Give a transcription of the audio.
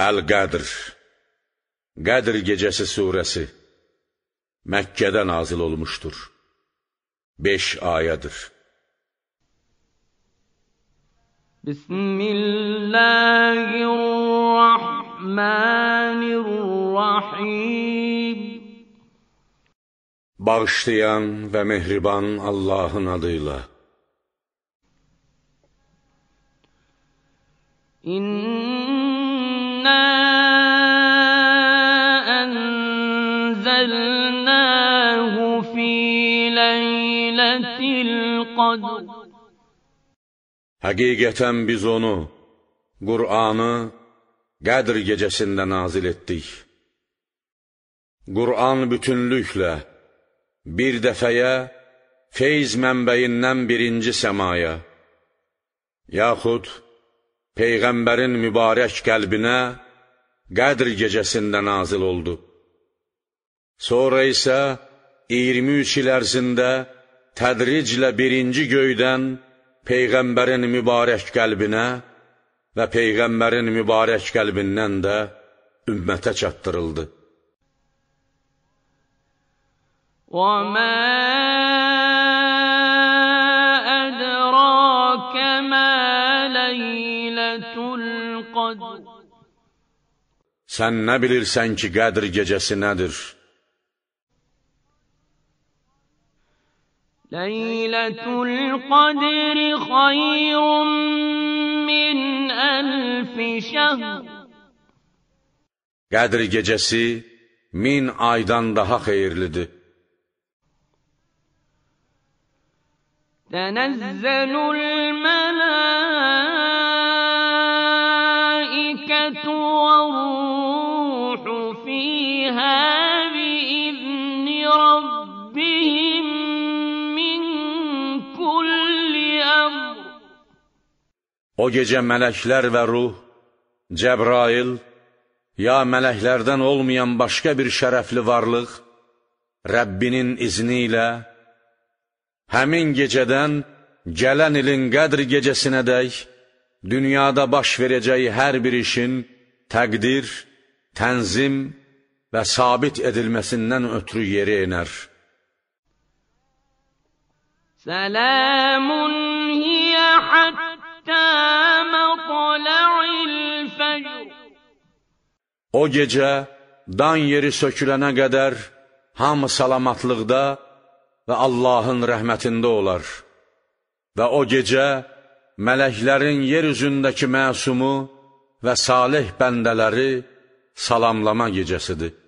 Əl-Qədr Qədr gecəsi surəsi Məkkədə nazil olmuşdur. 5 ayədir. Bismillahirrahmanirrahim Bağışlayan və mehriban Allahın adıyla İnna أنزلناه في ليلة القدر Həqiqətən biz onu, Qur'anı Qədr gecəsində nazil etdik. Qur'an bütünlüklə bir dəfəyə feyz mənbəyindən birinci səmaya, yaxud Peyğəmbərin mübarək qəlbinə Qədr gecəsində nazil oldu. Sonra isə 23 il ərzində tədriclə birinci göydən Peyğəmbərin mübarək qəlbinə və Peyğəmbərin mübarək qəlbindən də ümmətə çatdırıldı. وَمَا أَدْرَاكَ مَا لَيْلَةُ الْقَدْرِ Sən nə bilirsən ki, qədr gecəsi nədir? ليلة القدر خير من ألف شهر قدر gecesi min aydan daha hayırlıdır. تنزل O gecə mələklər və ruh, Cəbrail, ya mələklərdən olmayan başqa bir şərəfli varlıq, Rəbbinin izni ilə həmin gecədən gələn ilin qədr gecəsinə dək dünyada baş verəcəyi hər bir işin təqdir, tənzim və sabit edilməsindən ötürü yeri enər. Selamun hiyə hattə O gecə dan yeri sökülənə qədər hamı salamatlıqda və Allahın rəhmətində olar. Və o gecə mələklərin yer üzündəki məsumu və salih bəndələri salamlama gecəsidir.